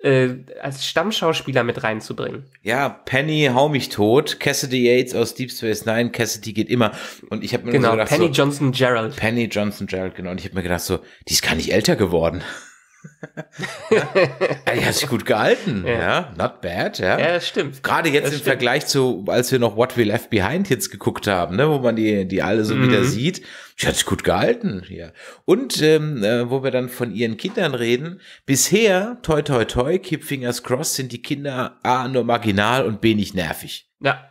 äh, als Stammschauspieler mit reinzubringen. Ja, Penny, hau mich tot. Cassidy Yates aus Deep Space Nine. Cassidy geht immer. Und ich habe mir genau, so gedacht, Penny so, Johnson Gerald. Penny Johnson Gerald, genau. Und ich habe mir gedacht, so, die ist gar nicht älter geworden ja. Die hat sich gut gehalten, ja. ja. Not bad, ja. Ja, das stimmt. Gerade jetzt das im stimmt. Vergleich zu, als wir noch What We Left Behind jetzt geguckt haben, ne, wo man die, die alle so mhm. wieder sieht. Die hat sich gut gehalten, ja. Und ähm, äh, wo wir dann von ihren Kindern reden, bisher, toi toi toi, keep fingers crossed, sind die Kinder A nur marginal und B nicht nervig. Ja.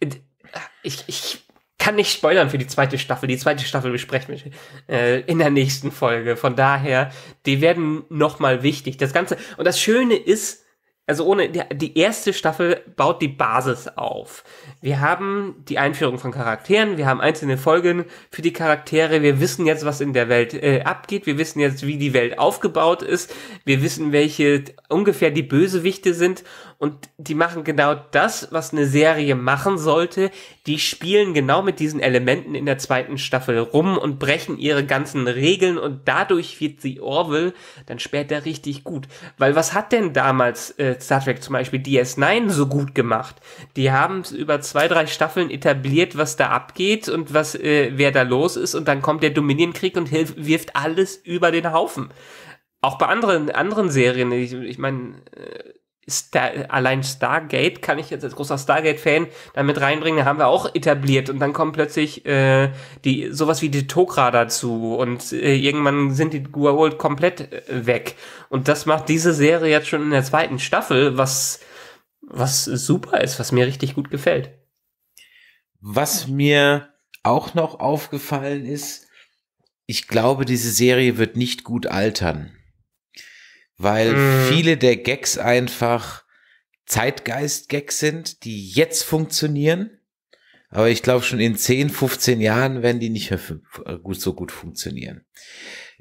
Äh, ich, ich kann nicht spoilern für die zweite Staffel. Die zweite Staffel besprechen wir äh, in der nächsten Folge. Von daher, die werden nochmal wichtig. Das Ganze, und das Schöne ist, also ohne, die erste Staffel baut die Basis auf. Wir haben die Einführung von Charakteren, wir haben einzelne Folgen für die Charaktere, wir wissen jetzt, was in der Welt äh, abgeht, wir wissen jetzt, wie die Welt aufgebaut ist, wir wissen, welche ungefähr die Bösewichte sind und die machen genau das, was eine Serie machen sollte. Die spielen genau mit diesen Elementen in der zweiten Staffel rum und brechen ihre ganzen Regeln und dadurch wird sie Orwell dann später richtig gut. Weil was hat denn damals äh, Star Trek zum Beispiel DS9 so gut gemacht? Die haben es über zwei, drei Staffeln etabliert, was da abgeht und was, äh, wer da los ist und dann kommt der Dominion-Krieg und hilf, wirft alles über den Haufen auch bei anderen anderen Serien, ich, ich meine, äh, Star, allein Stargate kann ich jetzt als großer Stargate-Fan damit reinbringen, da haben wir auch etabliert und dann kommen plötzlich äh, die sowas wie die Tokra dazu und äh, irgendwann sind die Guault komplett äh, weg und das macht diese Serie jetzt schon in der zweiten Staffel, was was super ist, was mir richtig gut gefällt. Was mir auch noch aufgefallen ist, ich glaube, diese Serie wird nicht gut altern weil mm. viele der Gags einfach Zeitgeist-Gags sind, die jetzt funktionieren. Aber ich glaube, schon in 10, 15 Jahren werden die nicht mehr äh, gut, so gut funktionieren.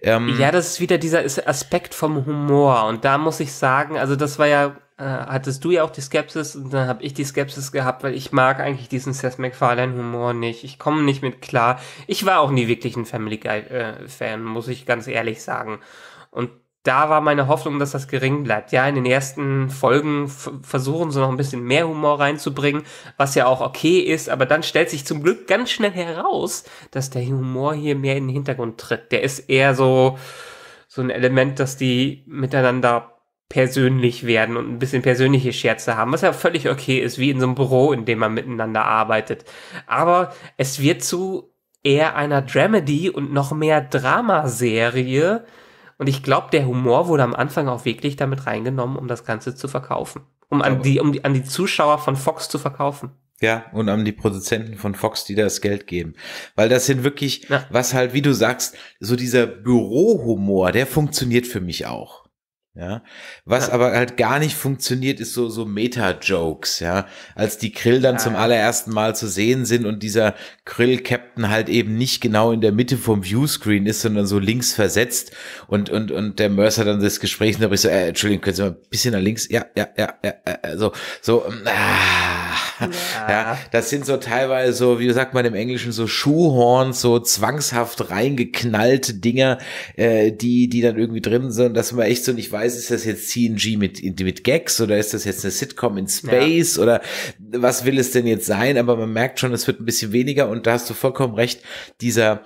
Ähm, ja, das ist wieder dieser Aspekt vom Humor. Und da muss ich sagen, also das war ja, äh, hattest du ja auch die Skepsis und dann habe ich die Skepsis gehabt, weil ich mag eigentlich diesen Seth MacFarlane-Humor nicht. Ich komme nicht mit klar. Ich war auch nie wirklich ein Family Guy-Fan, äh, muss ich ganz ehrlich sagen. Und da war meine Hoffnung, dass das gering bleibt. Ja, in den ersten Folgen versuchen sie noch ein bisschen mehr Humor reinzubringen, was ja auch okay ist, aber dann stellt sich zum Glück ganz schnell heraus, dass der Humor hier mehr in den Hintergrund tritt. Der ist eher so, so ein Element, dass die miteinander persönlich werden und ein bisschen persönliche Scherze haben, was ja völlig okay ist, wie in so einem Büro, in dem man miteinander arbeitet. Aber es wird zu eher einer Dramedy und noch mehr Dramaserie, und ich glaube, der Humor wurde am Anfang auch wirklich damit reingenommen, um das Ganze zu verkaufen. Um an die, um die, an die Zuschauer von Fox zu verkaufen. Ja, und an die Produzenten von Fox, die das Geld geben. Weil das sind wirklich, ja. was halt, wie du sagst, so dieser Bürohumor, der funktioniert für mich auch. Ja, was ja. aber halt gar nicht funktioniert, ist so, so Meta-Jokes, ja. Als die Krill dann ja. zum ah. allerersten Mal zu sehen sind und dieser Krill-Captain halt eben nicht genau in der Mitte vom Viewscreen ist, sondern so links versetzt und, und, und der Mercer dann das Gespräch, da ich so, äh, Entschuldigung, können Sie mal ein bisschen nach links? Ja, ja, ja, ja, äh, äh so, so, äh, ja, das sind so teilweise so, wie sagt man im Englischen, so Schuhhorn, so zwangshaft reingeknallte Dinger, äh, die, die dann irgendwie drin sind, dass man echt so nicht weiß, ist das jetzt CNG mit, mit Gags oder ist das jetzt eine Sitcom in Space ja. oder was will es denn jetzt sein? Aber man merkt schon, es wird ein bisschen weniger und da hast du vollkommen recht, dieser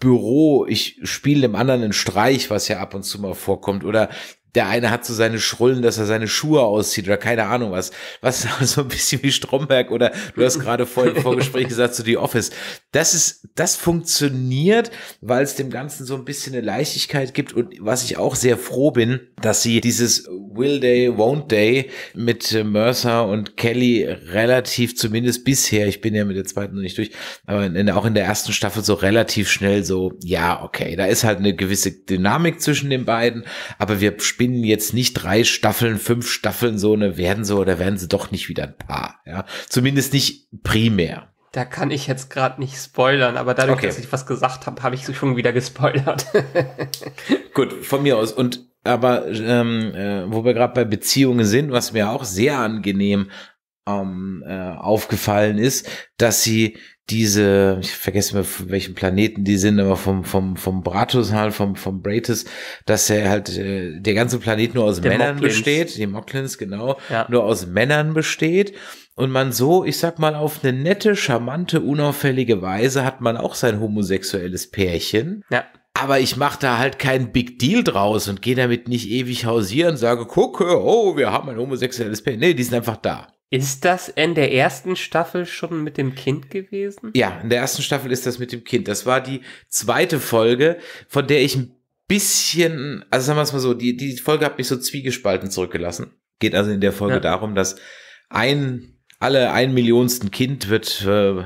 Büro, ich spiele dem anderen einen Streich, was ja ab und zu mal vorkommt, oder der eine hat so seine Schrullen, dass er seine Schuhe auszieht oder keine Ahnung was. Was so ein bisschen wie Stromberg oder du hast gerade vor im Vorgespräch gesagt zu so The Office. Das ist, das funktioniert, weil es dem Ganzen so ein bisschen eine Leichtigkeit gibt und was ich auch sehr froh bin, dass sie dieses Will Day, Won't Day mit äh, Mercer und Kelly relativ zumindest bisher, ich bin ja mit der zweiten noch nicht durch, aber in, auch in der ersten Staffel so relativ schnell so, ja, okay, da ist halt eine gewisse Dynamik zwischen den beiden, aber wir spielen spinnen jetzt nicht drei Staffeln, fünf Staffeln so, eine werden sie oder werden sie doch nicht wieder ein Paar. Ja? Zumindest nicht primär. Da kann ich jetzt gerade nicht spoilern, aber dadurch, okay. dass ich was gesagt habe, habe ich sie schon wieder gespoilert. Gut, von mir aus. Und aber ähm, äh, wo wir gerade bei Beziehungen sind, was mir auch sehr angenehm ähm, äh, aufgefallen ist, dass sie diese, ich vergesse mal, von welchen Planeten die sind, aber vom, vom, vom Bratus halt, vom, vom Bratus, dass er halt, äh, der ganze Planet nur aus den Männern Moklins. besteht, die Moklins, genau, ja. nur aus Männern besteht. Und man so, ich sag mal, auf eine nette, charmante, unauffällige Weise hat man auch sein homosexuelles Pärchen. Ja. Aber ich mache da halt keinen Big Deal draus und gehe damit nicht ewig hausieren, sage, gucke, oh, wir haben ein homosexuelles Pärchen. Nee, die sind einfach da. Ist das in der ersten Staffel schon mit dem Kind gewesen? Ja, in der ersten Staffel ist das mit dem Kind. Das war die zweite Folge, von der ich ein bisschen, also sagen wir es mal so, die, die Folge hat mich so zwiegespalten zurückgelassen. Geht also in der Folge ja. darum, dass ein, alle ein Millionsten Kind wird äh,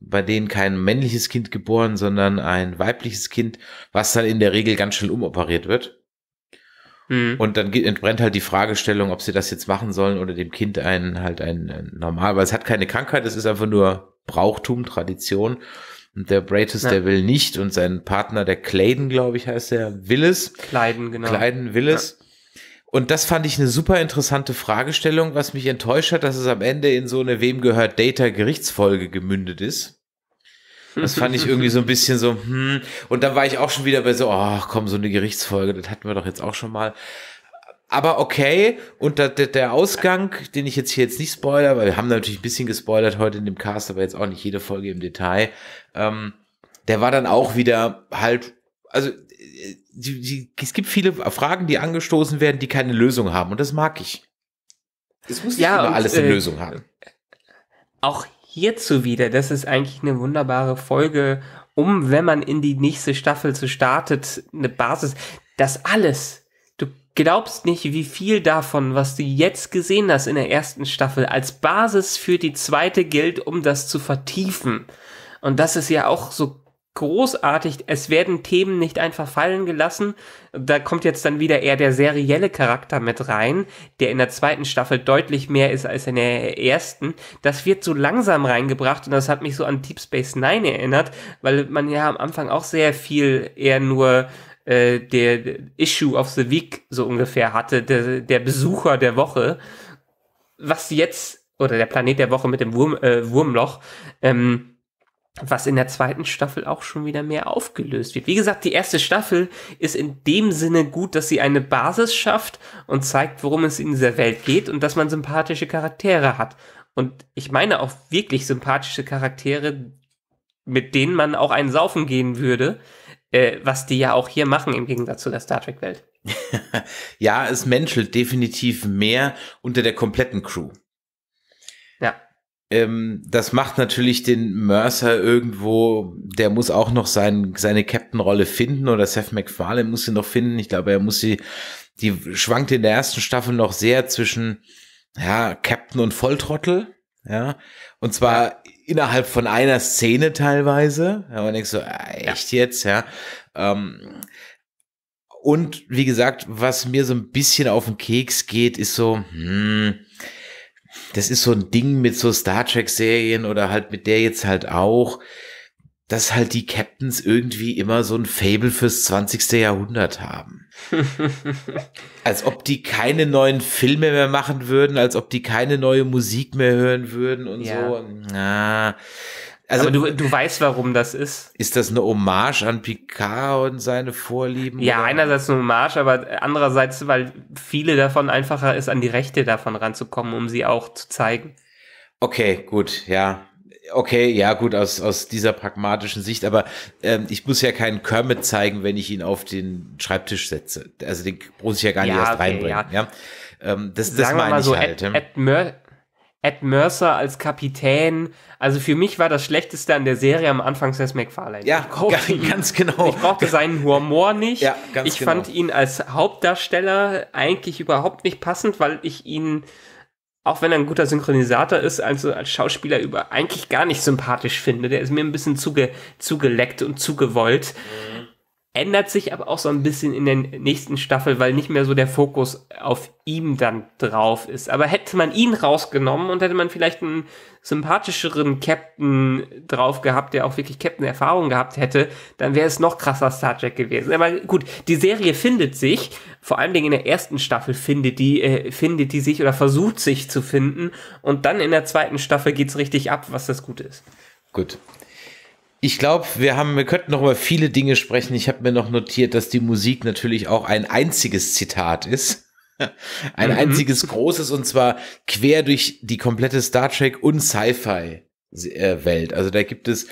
bei denen kein männliches Kind geboren, sondern ein weibliches Kind, was dann in der Regel ganz schnell umoperiert wird. Mhm. Und dann entbrennt halt die Fragestellung, ob sie das jetzt machen sollen oder dem Kind einen halt ein normal, weil es hat keine Krankheit, es ist einfach nur Brauchtum, Tradition. Und der Bratis, ja. der will nicht und sein Partner, der Clayden, glaube ich, heißt der, Willis. es. Clayden, genau. Clayden Willis. Ja. Und das fand ich eine super interessante Fragestellung, was mich enttäuscht hat, dass es am Ende in so eine Wem gehört Data Gerichtsfolge gemündet ist. Das fand ich irgendwie so ein bisschen so, hm. Und dann war ich auch schon wieder bei so, oh, komm, so eine Gerichtsfolge, das hatten wir doch jetzt auch schon mal. Aber okay, und der, der Ausgang, den ich jetzt hier jetzt nicht spoiler, weil wir haben natürlich ein bisschen gespoilert heute in dem Cast, aber jetzt auch nicht jede Folge im Detail, ähm, der war dann auch wieder halt, also die, die, es gibt viele Fragen, die angestoßen werden, die keine Lösung haben und das mag ich. Es muss nicht ja, immer und, alles eine äh, Lösung haben. Auch hierzu wieder. Das ist eigentlich eine wunderbare Folge, um, wenn man in die nächste Staffel zu startet, eine Basis. Das alles. Du glaubst nicht, wie viel davon, was du jetzt gesehen hast in der ersten Staffel, als Basis für die zweite gilt, um das zu vertiefen. Und das ist ja auch so großartig. Es werden Themen nicht einfach fallen gelassen. Da kommt jetzt dann wieder eher der serielle Charakter mit rein, der in der zweiten Staffel deutlich mehr ist als in der ersten. Das wird so langsam reingebracht und das hat mich so an Deep Space Nine erinnert, weil man ja am Anfang auch sehr viel eher nur äh, der Issue of the Week so ungefähr hatte, der, der Besucher der Woche. Was jetzt, oder der Planet der Woche mit dem Wurm, äh, Wurmloch, ähm, was in der zweiten Staffel auch schon wieder mehr aufgelöst wird. Wie gesagt, die erste Staffel ist in dem Sinne gut, dass sie eine Basis schafft und zeigt, worum es in dieser Welt geht und dass man sympathische Charaktere hat. Und ich meine auch wirklich sympathische Charaktere, mit denen man auch einen Saufen gehen würde, äh, was die ja auch hier machen im Gegensatz zu der Star Trek-Welt. ja, es menschelt definitiv mehr unter der kompletten Crew ähm, das macht natürlich den Mercer irgendwo, der muss auch noch sein, seine Captain-Rolle finden oder Seth MacFarlane muss sie noch finden. Ich glaube, er muss sie, die schwankt in der ersten Staffel noch sehr zwischen, ja, Captain und Volltrottel, ja. Und zwar innerhalb von einer Szene teilweise. Ja, man denkt so, äh, echt jetzt, ja. Ähm, und wie gesagt, was mir so ein bisschen auf den Keks geht, ist so, hm, das ist so ein Ding mit so Star Trek-Serien oder halt mit der jetzt halt auch, dass halt die Captains irgendwie immer so ein Fable fürs 20. Jahrhundert haben. als ob die keine neuen Filme mehr machen würden, als ob die keine neue Musik mehr hören würden und ja. so. Na, also, Aber du, du weißt, warum das ist. Ist das eine Hommage an Picard und seine Vorlieben? Ja, oder? einerseits eine Hommage, aber andererseits, weil viele davon einfacher ist, an die Rechte davon ranzukommen, um sie auch zu zeigen. Okay, gut, ja. Okay, ja, gut, aus, aus dieser pragmatischen Sicht, aber ähm, ich muss ja keinen Kermit zeigen, wenn ich ihn auf den Schreibtisch setze. Also den muss ich ja gar nicht ja, erst okay, reinbringen. Ja. ja? Ähm, das, Sagen das meine ich mal so, halt. Ed, Ed, Ed Mercer als Kapitän. Also für mich war das Schlechteste an der Serie am Anfang Seth MacFarlane. Ja, ihn, ganz genau. Ich brauchte seinen Humor nicht. Ja, ganz ich genau. fand ihn als Hauptdarsteller eigentlich überhaupt nicht passend, weil ich ihn, auch wenn er ein guter Synchronisator ist, also als Schauspieler über eigentlich gar nicht sympathisch finde. Der ist mir ein bisschen zuge, zugeleckt und zugewollt. Mhm ändert sich aber auch so ein bisschen in der nächsten Staffel, weil nicht mehr so der Fokus auf ihm dann drauf ist. Aber hätte man ihn rausgenommen und hätte man vielleicht einen sympathischeren Captain drauf gehabt, der auch wirklich Captain-Erfahrung gehabt hätte, dann wäre es noch krasser Star Trek gewesen. Aber gut, die Serie findet sich, vor allen Dingen in der ersten Staffel findet die, äh, findet die sich oder versucht sich zu finden und dann in der zweiten Staffel geht's richtig ab, was das Gute ist. Gut, ich glaube, wir haben, wir könnten noch über viele Dinge sprechen. Ich habe mir noch notiert, dass die Musik natürlich auch ein einziges Zitat ist. Ein mhm. einziges großes und zwar quer durch die komplette Star Trek und Sci-Fi äh, Welt. Also da gibt es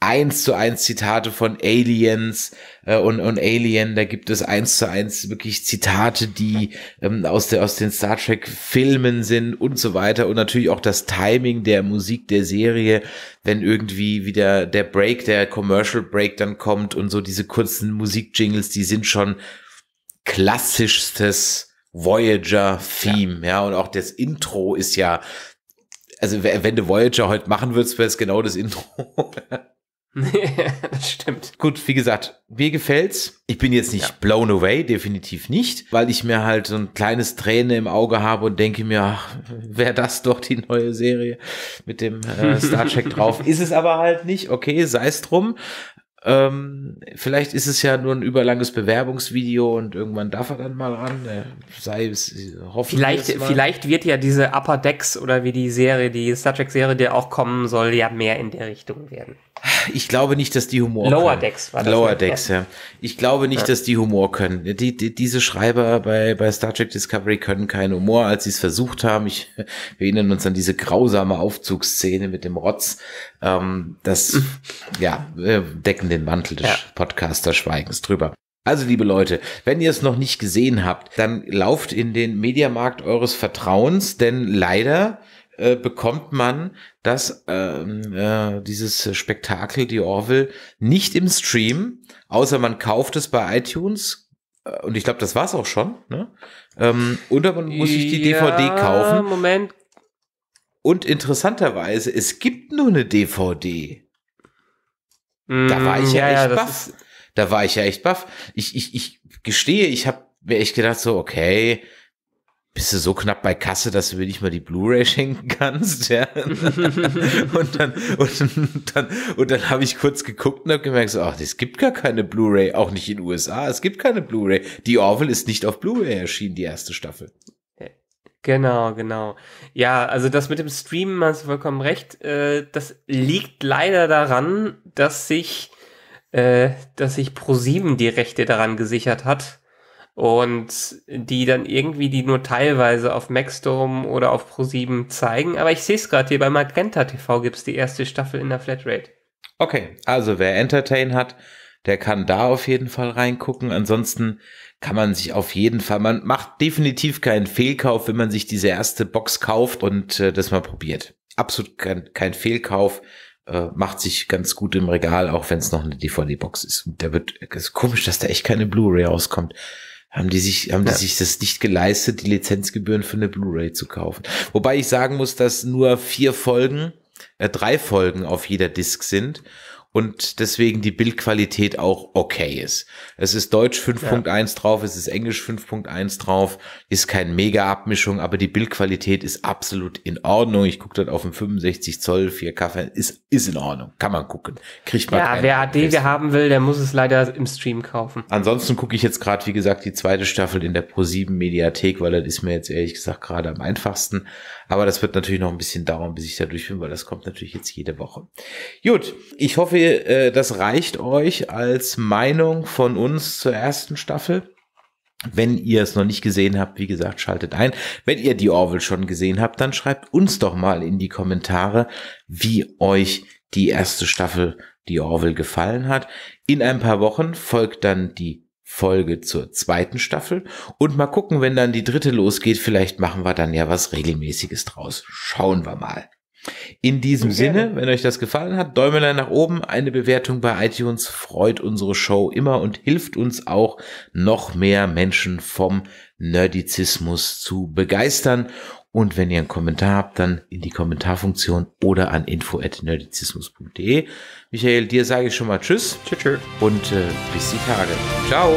eins zu eins Zitate von Aliens äh, und, und Alien, da gibt es eins zu eins wirklich Zitate, die ähm, aus, der, aus den Star Trek-Filmen sind und so weiter. Und natürlich auch das Timing der Musik der Serie, wenn irgendwie wieder der Break, der Commercial Break dann kommt und so diese kurzen Musikjingles, die sind schon klassischstes Voyager-Theme, ja. ja. Und auch das Intro ist ja. Also wenn du Voyager heute machen würdest, wäre es genau das Intro. das stimmt. Gut, wie gesagt, mir gefällt's. Ich bin jetzt nicht ja. blown away, definitiv nicht, weil ich mir halt so ein kleines Träne im Auge habe und denke mir, wäre das doch die neue Serie mit dem äh, Star Trek drauf. Ist es aber halt nicht, okay, sei es drum. Ähm, vielleicht ist es ja nur ein überlanges Bewerbungsvideo und irgendwann darf er dann mal ran. Äh, sei es, äh, hoffentlich. vielleicht, wir vielleicht wird ja diese Upper Decks oder wie die Serie, die Star Trek Serie, die auch kommen soll, ja mehr in der Richtung werden. Ich glaube nicht, dass die Humor Lower können. Decks war das. Lower ne? Decks, ja. Ich glaube nicht, ja. dass die Humor können. Die, die, diese Schreiber bei, bei Star Trek Discovery können keinen Humor, als sie es versucht haben. Ich, wir erinnern uns an diese grausame Aufzugsszene mit dem Rotz. Ähm, das, ja, äh, decken den Mantel des ja. Podcaster-Schweigens drüber. Also, liebe Leute, wenn ihr es noch nicht gesehen habt, dann lauft in den Mediamarkt eures Vertrauens, denn leider äh, bekommt man das, ähm, äh, dieses Spektakel, die Orville, nicht im Stream, außer man kauft es bei iTunes. Äh, und ich glaube, das war es auch schon. Ne? Ähm, oder man muss sich die ja, DVD kaufen. Moment. Und interessanterweise, es gibt nur eine DVD. Mm, da war ich mm, ja, ja echt baff. Da war ich ja echt baff. Ich, ich, ich gestehe, ich habe mir echt gedacht, so, okay, bist du so knapp bei Kasse, dass du mir nicht mal die Blu-ray schenken kannst, ja. und dann, und dann, und dann habe ich kurz geguckt und habe gemerkt, so, ach, es gibt gar keine Blu-ray, auch nicht in den USA, es gibt keine Blu-ray. Die Orville ist nicht auf Blu-ray erschienen, die erste Staffel. Äh, genau, genau. Ja, also das mit dem Streamen, hast du vollkommen recht. Äh, das liegt leider daran, dass sich, äh, dass sich ProSieben die Rechte daran gesichert hat und die dann irgendwie die nur teilweise auf Maxdome oder auf Pro7 zeigen. Aber ich sehe es gerade hier bei Magenta TV gibt es die erste Staffel in der Flatrate. Okay, also wer Entertain hat, der kann da auf jeden Fall reingucken. Ansonsten kann man sich auf jeden Fall, man macht definitiv keinen Fehlkauf, wenn man sich diese erste Box kauft und äh, das mal probiert. Absolut kein, kein Fehlkauf äh, macht sich ganz gut im Regal, auch wenn es noch eine DVD-Box ist. Und da wird ist komisch, dass da echt keine Blu-ray rauskommt haben die sich, haben ja. die sich das nicht geleistet, die Lizenzgebühren für eine Blu-ray zu kaufen. Wobei ich sagen muss, dass nur vier Folgen, äh, drei Folgen auf jeder Disc sind und deswegen die Bildqualität auch okay ist. Es ist Deutsch 5.1 ja. drauf, es ist Englisch 5.1 drauf, ist kein Mega-Abmischung, aber die Bildqualität ist absolut in Ordnung. Ich gucke dort auf dem 65 Zoll 4K, ist, ist in Ordnung, kann man gucken. Kriegt man ja, wer HD wir haben will, der muss es leider im Stream kaufen. Ansonsten gucke ich jetzt gerade, wie gesagt, die zweite Staffel in der Pro7 Mediathek, weil das ist mir jetzt ehrlich gesagt gerade am einfachsten. Aber das wird natürlich noch ein bisschen dauern, bis ich da durch bin, weil das kommt natürlich jetzt jede Woche. Gut, ich hoffe, äh, das reicht euch als Meinung von uns zur ersten Staffel. Wenn ihr es noch nicht gesehen habt, wie gesagt, schaltet ein. Wenn ihr die Orwell schon gesehen habt, dann schreibt uns doch mal in die Kommentare, wie euch die erste Staffel die Orwell gefallen hat. In ein paar Wochen folgt dann die Folge zur zweiten Staffel. Und mal gucken, wenn dann die dritte losgeht, vielleicht machen wir dann ja was Regelmäßiges draus. Schauen wir mal. In diesem Sinne, wenn euch das gefallen hat, Däumelein nach oben, eine Bewertung bei iTunes freut unsere Show immer und hilft uns auch, noch mehr Menschen vom Nerdizismus zu begeistern. Und wenn ihr einen Kommentar habt, dann in die Kommentarfunktion oder an info.nerdizismus.de. Michael, dir sage ich schon mal Tschüss. Tschüss. tschüss. Und äh, bis die Tage. Ciao.